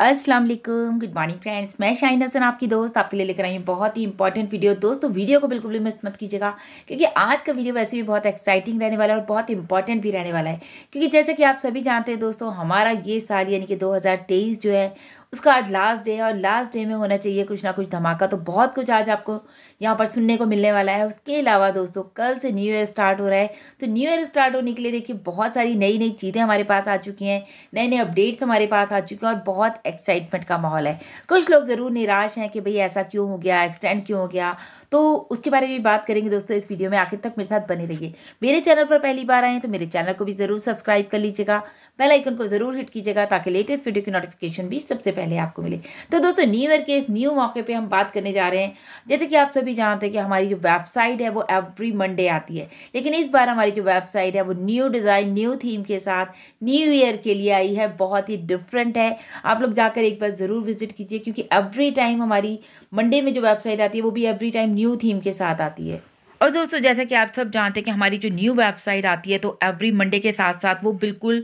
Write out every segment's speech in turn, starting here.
अस्सलाम वालेकुम good morning friends मैं शाइन हसन आपकी दोस्त आपके लिए लेकर आई हूँ बहुत ही इंपॉर्टेंट वीडियो दोस्तों वीडियो को बिल्कुल भी मिस मत कीजिएगा क्योंकि आज का वीडियो वैसे भी बहुत एक्साइटिंग रहने वाला है और बहुत इंपॉर्टेंट भी रहने वाला है क्योंकि जैसे कि आप सभी जानते हैं दोस्तों हमारा ये साल यानी कि दो जो है उसका आज लास्ट डे है और लास्ट डे में होना चाहिए कुछ ना कुछ धमाका तो बहुत कुछ आज आपको यहाँ पर सुनने को मिलने वाला है उसके अलावा दोस्तों कल से न्यू ईयर स्टार्ट हो रहा है तो न्यू ईयर स्टार्ट होने के लिए देखिए बहुत सारी नई नई चीज़ें हमारे पास आ चुकी हैं नए नए अपडेट्स हमारे पास आ चुके हैं और बहुत एक्साइटमेंट का माहौल है कुछ लोग ज़रूर निराश हैं कि भाई ऐसा क्यों हो गया एक्सटेंड क्यों हो गया तो उसके बारे में भी बात करेंगे दोस्तों इस वीडियो में आखिर तक मेरे साथ बने रहिए मेरे चैनल पर पहली बार आए हैं तो मेरे चैनल को भी ज़रूर सब्सक्राइब कर लीजिएगा बेल आइकन को ज़रूर हिट कीजिएगा ताकि लेटेस्ट वीडियो की नोटिफिकेशन भी सबसे पहले पहले आपको मिले तो दोस्तों न्यू ईयर के न्यू मौके पे हम बात करने जा रहे हैं जैसे कि आप सभी जानते हैं कि हमारी जो वेबसाइट है वो एवरी मंडे आती है लेकिन इस बार हमारी जो वेबसाइट है वो न्यू डिज़ाइन न्यू थीम के साथ न्यू ईयर के लिए आई है बहुत ही डिफरेंट है आप लोग जाकर एक बार ज़रूर विजिट कीजिए क्योंकि एवरी टाइम हमारी मंडे में जो वेबसाइट आती है वो भी एवरी टाइम न्यू थीम के साथ आती है और दोस्तों जैसा कि आप सब जानते हैं कि हमारी जो न्यू वेबसाइट आती है तो एवरी मंडे के साथ साथ वो बिल्कुल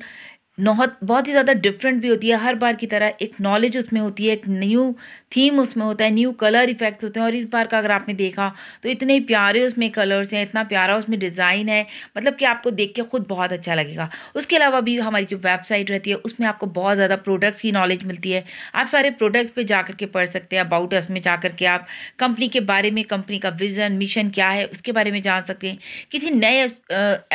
बहुत बहुत ही ज़्यादा डिफरेंट भी होती है हर बार की तरह एक नॉलेज उसमें होती है एक न्यू थीम उसमें होता है न्यू कलर इफेक्ट्स होते हैं और इस बार का अगर आपने देखा तो इतने प्यारे उसमें कलर्स हैं इतना प्यारा उसमें डिज़ाइन है मतलब कि आपको देख के खुद बहुत अच्छा लगेगा उसके अलावा भी हमारी जो वेबसाइट रहती है उसमें आपको बहुत ज़्यादा प्रोडक्ट्स की नॉलेज मिलती है आप सारे प्रोडक्ट्स पर जा के पढ़ सकते हैं अबाउट अस में जा के आप कंपनी के बारे में कंपनी का विजन मिशन क्या है उसके बारे में जान सकते हैं किसी नए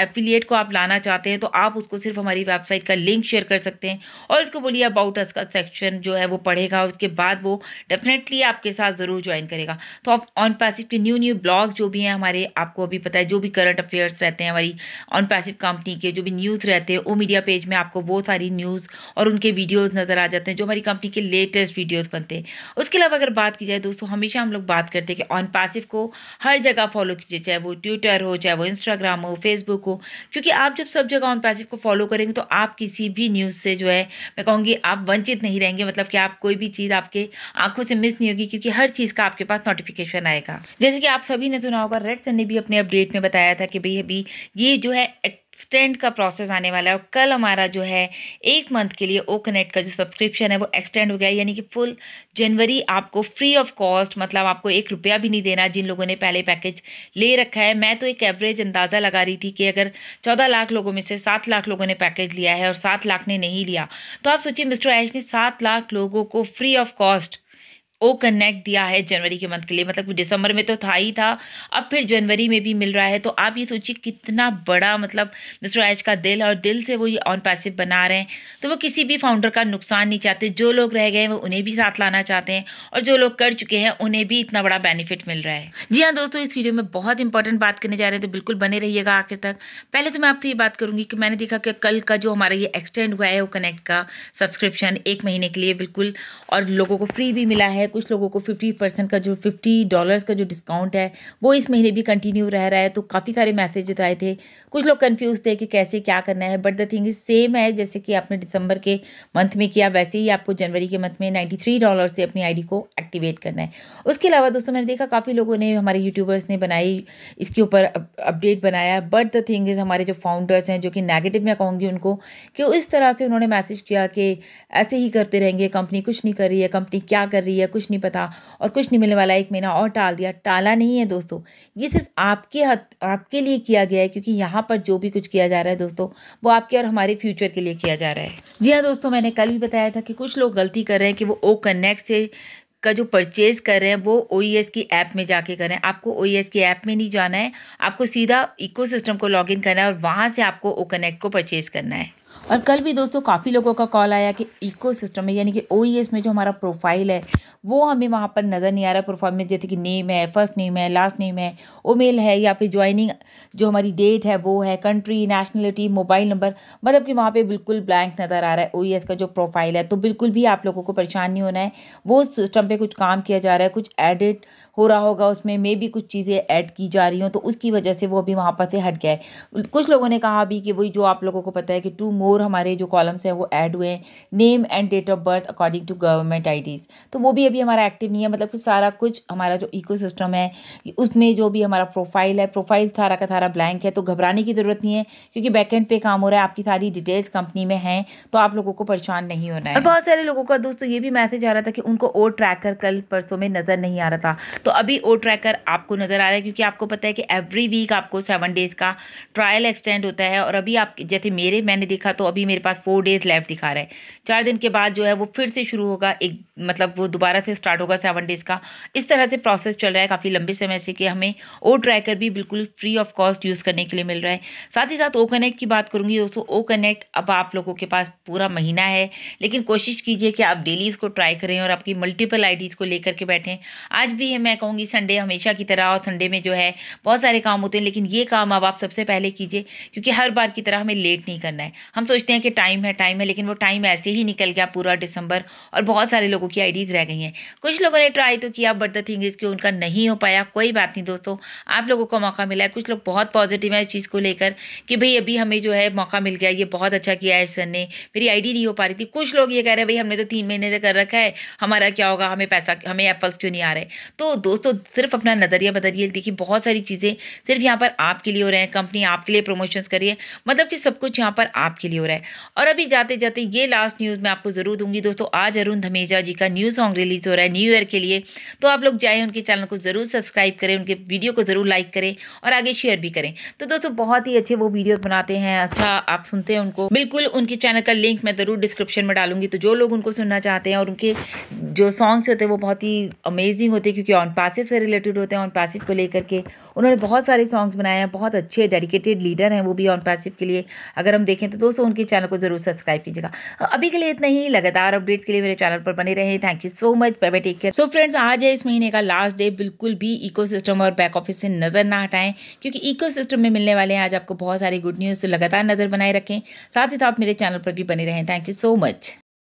एफिलिएट को आप लाना चाहते हैं तो आप उसको सिर्फ हमारी वेबसाइट का लिंक लिंक शेयर कर सकते हैं और इसको बोलिए अबाउट अस का सेक्शन जो है वो पढ़ेगा उसके बाद वो डेफिनेटली आपके साथ ज़रूर ज्वाइन करेगा तो आप ऑन पैसिव के न्यू न्यू ब्लॉग्स जो भी हैं हमारे आपको अभी पता है जो भी करंट अफेयर्स रहते हैं हमारी ऑन पैसिव कंपनी के जो भी न्यूज़ रहते हैं वो मीडिया पेज में आपको वो सारी न्यूज़ और उनके वीडियोज़ नज़र आ जाते हैं जो हमारी कंपनी के लेटेस्ट वीडियोज़ बनते हैं उसके अलावा अगर बात की जाए दोस्तों हमेशा हम लोग बात करते हैं कि ऑन पैसिव को हर जगह फॉलो कीजिए चाहे वो ट्विटर हो चाहे वो इंस्टाग्राम हो फेसबुक हो क्योंकि आप जब सब जगह ऑन पैसिव को फॉलो करेंगे तो आप किसी किसी भी न्यूज़ से जो है मैं कहूँगी आप वंचित नहीं रहेंगे मतलब कि आप कोई भी चीज़ आपके आंखों से मिस नहीं होगी क्योंकि हर चीज़ का आपके पास नोटिफिकेशन आएगा जैसे कि आप सभी ने सुना होगा रेड सर ने भी अपने अपडेट में बताया था कि भाई अभी ये जो है स्टेंट का प्रोसेस आने वाला है और कल हमारा जो है एक मंथ के लिए ओ का जो सब्सक्रिप्शन है वो एक्सटेंड हो गया यानी कि फुल जनवरी आपको फ्री ऑफ कॉस्ट मतलब आपको एक रुपया भी नहीं देना जिन लोगों ने पहले पैकेज ले रखा है मैं तो एक एवरेज अंदाज़ा लगा रही थी कि अगर चौदह लाख लोगों में से सात लाख लोगों ने पैकेज लिया है और सात लाख ने नहीं लिया तो आप सोचिए मिस्टर ऐश ने सात लाख लोगों को free of cost O connect दिया है जनवरी के मंथ के लिए मतलब दिसंबर में तो था ही था अब फिर जनवरी में भी मिल रहा है तो आप ये सोचिए कितना बड़ा मतलब मिस्टर ऐज का दिल और दिल से वो ये ऑन पैसिव बना रहे हैं तो वो किसी भी फाउंडर का नुकसान नहीं चाहते जो लोग रह गए वो उन्हें भी साथ लाना चाहते हैं और जो लोग कर चुके हैं उन्हें भी इतना बड़ा बेनिफिट मिल रहा है जी हाँ दोस्तों इस वीडियो में बहुत इंपॉर्टेंट बात करने जा रहे हैं तो बिल्कुल बने रहिएगा आखिर तक पहले तो मैं आपसे ये बात करूंगी कि मैंने देखा कि कल का जो हमारा ये एक्सटेंड हुआ है वो कनेक्ट का सब्सक्रिप्शन एक महीने के लिए बिल्कुल और लोगों को फ्री भी मिला है कुछ लोगों को फिफ्टी परसेंट का जो फिफ्टी डॉलर्स का जो डिस्काउंट है वो इस महीने भी कंटिन्यू रह रहा है तो काफ़ी सारे मैसेज आए थे कुछ लोग कंफ्यूज थे कि कैसे क्या करना है but the thing is same है जैसे कि आपने दिसंबर के मंथ में किया वैसे ही आपको जनवरी के मंथ में नाइन्टी थ्री डॉलर से अपनी आईडी को एक्टिवेट करना है उसके अलावा दोस्तों मैंने देखा काफ़ी लोगों ने हमारे यूट्यूबर्स ने बनाई इसके ऊपर अपडेट बनाया बट द थिंग इज़ हमारे जो फाउंडर्स हैं जो कि नेगेटिव मैं कहूँगी उनको कि इस तरह से उन्होंने मैसेज किया कि ऐसे ही करते रहेंगे कंपनी कुछ नहीं कर रही है कंपनी क्या कर रही है कुछ कुछ नहीं पता और कुछ नहीं मिलने वाला एक महीना और टाल दिया टाला नहीं है दोस्तों ये सिर्फ आपके आपके लिए किया गया है क्योंकि यहाँ पर जो भी कुछ किया जा रहा है दोस्तों वो आपके और हमारे फ्यूचर के लिए किया जा रहा है जी हाँ दोस्तों मैंने कल भी बताया था कि कुछ लोग गलती कर रहे हैं कि वो ओ कनेक्ट से का जो परचेज़ कर रहे हैं वो ओ e की ऐप में जाके करें आपको ओ e की ऐप में नहीं जाना है आपको सीधा इको सिस्टम को लॉगिन करना है और वहाँ से आपको ओ कनेक्ट को परचेज़ करना है और कल भी दोस्तों काफ़ी लोगों का कॉल आया कि इको सिस्टम में यानी कि ओ e में जो हमारा प्रोफाइल है वो हमें वहाँ पर नज़र नहीं आ रहा प्रोफाइल में जैसे कि नेम है फर्स्ट नेम है लास्ट नेम है ओ मेल है या फिर ज्वाइनिंग जो हमारी डेट है वो है कंट्री नेशनलिटी मोबाइल नंबर मतलब कि वहाँ पर बिल्कुल ब्लैंक नज़र आ रहा है ओ e का जो प्रोफाइल है तो बिल्कुल भी आप लोगों को परेशान नहीं होना है वो सिस्टम पर कुछ काम किया जा रहा है कुछ एडिट हो रहा होगा उसमें मे भी कुछ चीज़ें ऐड की जा रही हों तो उसकी वजह से वो अभी वहाँ पर से हट गया है कुछ लोगों ने कहा भी कि वही जो आप लोगों को पता है कि टू मोर हमारे जो कॉलम्स हैं वो ऐड हुए हैं name and date of birth according to government IDs तो वो भी अभी हमारा एक्टिव नहीं है मतलब कि सारा कुछ हमारा जो इकोसिस्टम है उसमें जो भी हमारा प्रोफाइल है प्रोफाइल थारा का थारा ब्लैंक है तो घबराने की ज़रूरत नहीं है क्योंकि बैकेंड पे काम हो रहा है आपकी सारी डिटेल्स कंपनी में हैं तो आप लोगों को परेशान नहीं होना है और बहुत सारे लोगों का दोस्तों ये भी मैसेज आ रहा था कि उनको ओ ट्रैकर कल परसों में नज़र नहीं आ रहा था तो अभी ओ ट्रैकर आपको नज़र आ रहा है क्योंकि आपको पता है कि एवरी वीक आपको सेवन डेज़ का ट्रायल एक्सटेंड होता है और अभी आप जैसे मेरे मैंने देखा था तो अभी मेरे पास फोर डेज़ लेफ्ट दिखा रहा है चार दिन के बाद जो है वो फिर से शुरू होगा एक मतलब वो दोबारा से स्टार्ट होगा सेवन डेज़ का इस तरह से प्रोसेस चल रहा है काफ़ी लंबे समय से कि हमें ओ ट्रैकर भी बिल्कुल फ्री ऑफ कॉस्ट यूज़ करने के लिए मिल रहा है साथ ही साथ ओ कनेक्ट की बात करूँगी दोस्तों ओ कनेक्ट अब आप लोगों के पास पूरा महीना है लेकिन कोशिश कीजिए कि आप डेली इसको ट्राई करें और आपकी मल्टीपल आईडीज़ को लेकर के बैठें आज भी मैं कहूँगी संडे हमेशा की तरह और संडे में जो है बहुत सारे काम होते हैं लेकिन ये काम अब आप सबसे पहले कीजिए क्योंकि हर बार की तरह हमें लेट नहीं करना है हम हम सोचते हैं कि टाइम है टाइम है लेकिन वो टाइम ऐसे ही निकल गया पूरा दिसंबर और बहुत सारे लोगों की आईडीज़ रह गई हैं कुछ लोगों ने ट्राई तो किया बट द थिंग इज़ कि उनका नहीं हो पाया कोई बात नहीं दोस्तों आप लोगों को मौका मिला है कुछ लोग बहुत पॉजिटिव हैं इस चीज़ को लेकर कि भाई अभी हमें जो है मौका मिल गया ये बहुत अच्छा किया है सर ने मेरी आईडी नहीं हो पा रही थी कुछ लोग ये कह रहे हैं भाई हमने तो तीन महीने से कर रखा है हमारा क्या होगा हमें पैसा हमें एप्पल्स क्यों नहीं आ रहे तो दोस्तों सिर्फ अपना नज़रिया बदलिए देखिए बहुत सारी चीज़ें सिर्फ यहाँ पर आपके लिए हो रहे हैं कंपनी आपके लिए प्रमोशंस करिए मतलब कि सब कुछ यहाँ पर आपके लिए लिए हो रहा है और अभी जाते जाते ये लास्ट न्यूज़ मैं आपको ज़रूर दूंगी दोस्तों आज अरुण धमेजा जी का न्यू सॉन्ग रिलीज़ हो रहा है न्यू ईयर के लिए तो आप लोग जाए उनके चैनल को ज़रूर सब्सक्राइब करें उनके वीडियो को ज़रूर लाइक करें और आगे शेयर भी करें तो दोस्तों बहुत ही अच्छे वो वीडियो बनाते हैं अच्छा आप सुनते हैं उनको बिल्कुल उनके चैनल का लिंक मैं ज़रूर डिस्क्रिप्शन में डालूंगी तो जो लोग उनको सुनना चाहते हैं और उनके जो सॉन्ग्स होते हैं वो बहुत ही अमेजिंग होते हैं क्योंकि ऑन पासिव से रिलेटेड होते हैं ऑन पासिव को लेकर के उन्होंने बहुत सारे सॉन्ग्स बनाए हैं बहुत अच्छे डेडिकेटेड लीडर हैं वो भी ऑन पैसिव के लिए अगर हम देखें तो दोस्तों उनके चैनल को ज़रूर सब्सक्राइब कीजिएगा अभी के लिए इतना ही लगातार अपडेट्स के लिए मेरे चैनल पर बने रहे thank you so much bye bye take care so friends आज है इस महीने का लास्ट डे बिल्कुल भी सिस्टम और बैक ऑफिस से नज़र ना हटाएं क्योंकि सिस्टम में मिलने वाले हैं आज आपको बहुत सारी गुड न्यूज़ तो लगातार नज़र बनाए रखें साथ ही साथ मेरे चैनल पर भी बने रहें थैंक यू सो मच